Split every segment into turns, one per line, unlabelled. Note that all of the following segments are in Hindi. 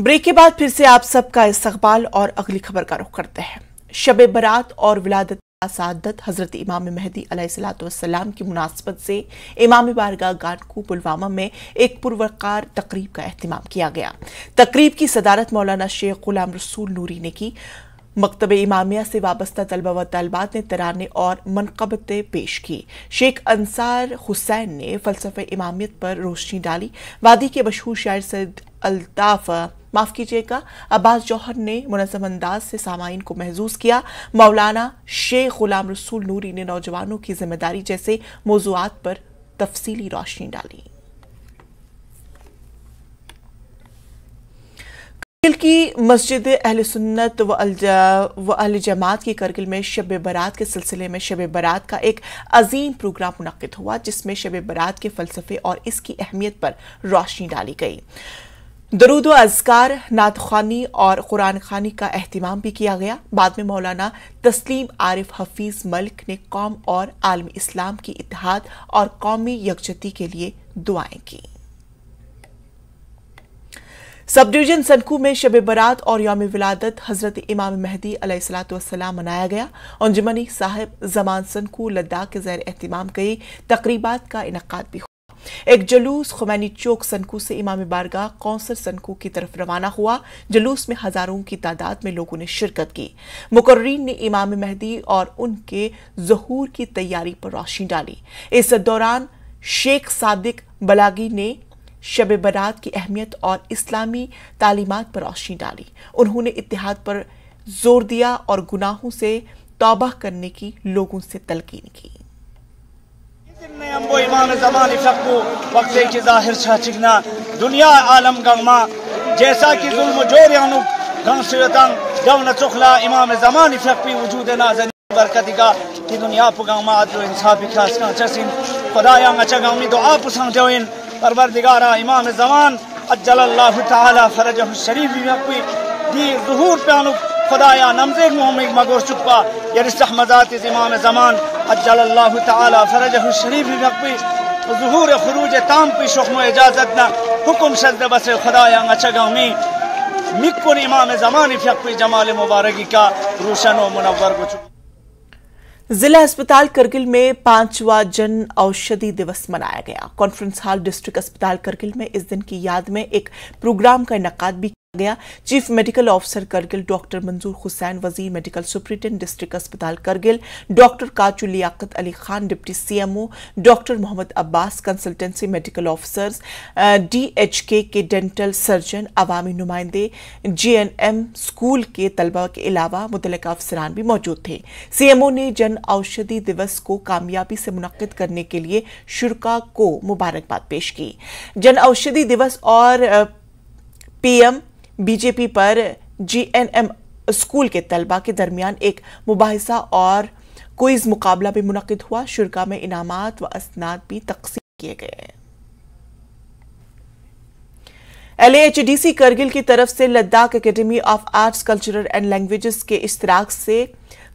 ब्रेक के बाद फिर से आप सबका इस्तकबाल और अगली खबर का रुख करते हैं शब बरात और विलादत सादत हज़रत इमाम महदी अलैहिस्सलाम की मुनासबत से इमाम बारगा गानकू पुलवामा में एक पुरवकार तकरीब का अहतमाम किया गया तकरीब की सदारत मौलाना शेख गुलाम रसूल नूरी ने की मकतब इमामिया से वाबस्ता तलबा व तलबात ने तराने और मनकबतें पेश की शेख अंसार हुसैन ने फलसफे इमामियत पर रोशनी डाली वादी के मशहूर शायर सैद अल्ताफ़ माफ़ कीजिएगा अब्बास जौहर ने मुनजम अंदाज से सामाइन को महजूज किया मौलाना शेख गुलाम रसूल नूरी ने नौजवानों की जिम्मेदारी जैसे मौजूद पर तफसीली रोशनी डाली की मस्जिद अहल सुन्नत व अहल जमात की करगिल में शब बारात के सिलसिले में शब बारात का एक अजीम प्रोग्राम मुनद हुआ जिसमें शब बारात के फलसफे और इसकी अहमियत पर रोशनी डाली गई दरूद अजकार नात खानी और कुरान खानी का अहतमाम भी किया गया बाद में मौलाना तस्लीम आरिफ हफीज मलिक ने कौम और आलमी इस्लाम की इतिहाद और कौमी यकजती के लिए दुआएं की सब डिवीजन सनकू में शब बरात और योम विलादत हजरत इमाम महदी अलैहिस्सलाम मनाया गया उनजमनी साहिब जमान सनकू लद्दाख के जैर अहतमाम कई तकरीबा का इनका भी एक जुलूस खुमैनी चौक सनकू से इमाम बारगाह कौंसर सनकू की तरफ रवाना हुआ जुलूस में हजारों की तादाद में लोगों ने शिरकत की मुकर्रीन ने इमाम महदी और उनके जहूर की तैयारी पर रोशनी डाली इस दौरान शेख सादिक बलागी ने शब बरात की अहमियत और इस्लामी तालीमत पर रोशनी डाली उन्होंने इतिहाद पर जोर दिया और गुनाहों से तौबा करने की लोगों से तलकीन की
ज़मान ज़मान फ़कू वक्त की ज़ाहिर छा चिकना दुनिया आलम गंगमा जैसा कि जुल्म जोर यानुक गंग जब न चुखला इमाम ज़मान फ़कपी वजूद नाजन बरकत का कि दुनिया पु पुगंगमा अदल इंसाफ खास का चसिन खुदा यांग अच्छा गंगमी दुआ तो पुसंग जोइन परवरदिगारा इमाम ज़मान अज्जल अल्लाह तआला फरजहु शरीफ भी दी ज़ुहूर प्यानुक खुदाया नमजे मोहम्मद मगोर चुपा यरिस अहमदात इमाम ज़मान अज्जल अल्लाह तआला फरजहु शरीफ भी ظهور خروج تام پیش ما اجازت نا حکم شد بس خدای انگچگامی مکن امام زمان پی جمال مبارکی کا روشن و منور گچو
जिला अस्पताल करगिल में पांचवा जन औषधि दिवस मनाया गया कॉन्फ्रेंस हॉल डिस्ट्रिक्ट अस्पताल करगिल में इस दिन की याद में एक प्रोग्राम का इनका भी गया chief medical officer Kargil doctor Manzoor Hussain Wazir medical superintendent district अस्पताल Kargil doctor Kachu Liaqat Ali Khan deputy CMO doctor Mohammad Abbas consultancy medical officers DHK के डेंटल सर्जन अवामी नुमाइंदे जीएनएम स्कूल के तलबा के अलावा मुतल अफसरान भी मौजूद थे सीएमओ ने जन औषधि दिवस को कामयाबी से मुनद करने के लिए शुरका को मुबारकबाद पेश की जन औषधि दिवस और पीएम uh, बीजेपी पर जीएनएम स्कूल के तलबा के दरमियान एक मुबासा और क्विज मुकाबला भी मुनद हुआ शुरा में इनामत व असनाद भी तकसीम किए गए सी करगिल की तरफ से Ladakh academy of arts cultural and languages के इश्तराक से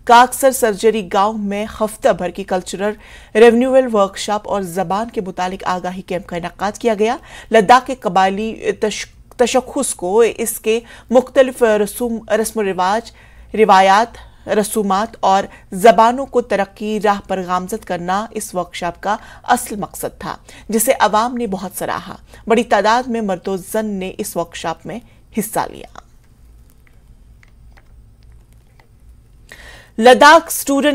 काक्सर सर्जरी गांव में हफ्ता भर की कल्चरल रेवन्यूअल वर्कशॉप और जबान के मुतालिक आगाही कैंप का इनका किया गया लद्दाख के कबाली तश्क तशखस को इसके मुख्तलफ रसूम रस्म रिवाज रिवायात रसूमात और ज़बानों को तरक्की राह पर गामजद करना इस वर्कशॉप का असल मकसद था जिसे अवाम ने बहुत सराहा बड़ी तादाद में जन ने इस वर्कशॉप में हिस्सा लिया लद्दाख स्टूडेंट